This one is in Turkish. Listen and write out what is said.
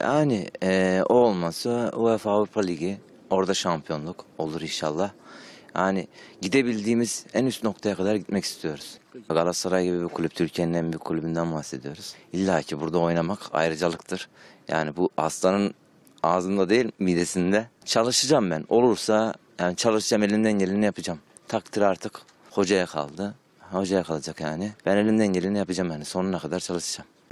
Yani e, o olmazsa UEFA Avrupa Ligi orada şampiyonluk olur inşallah. Yani gidebildiğimiz en üst noktaya kadar gitmek istiyoruz. Galatasaray gibi bir kulüp, Türkiye'nin en büyük kulübünden bahsediyoruz. İlla ki burada oynamak ayrıcalıktır. Yani bu aslanın ağzında değil midesinde. Çalışacağım ben. Olursa yani çalışacağım elinden geleni yapacağım. Takdir artık hocaya kaldı. Hocaya kalacak yani. Ben elinden geleni yapacağım yani sonuna kadar çalışacağım.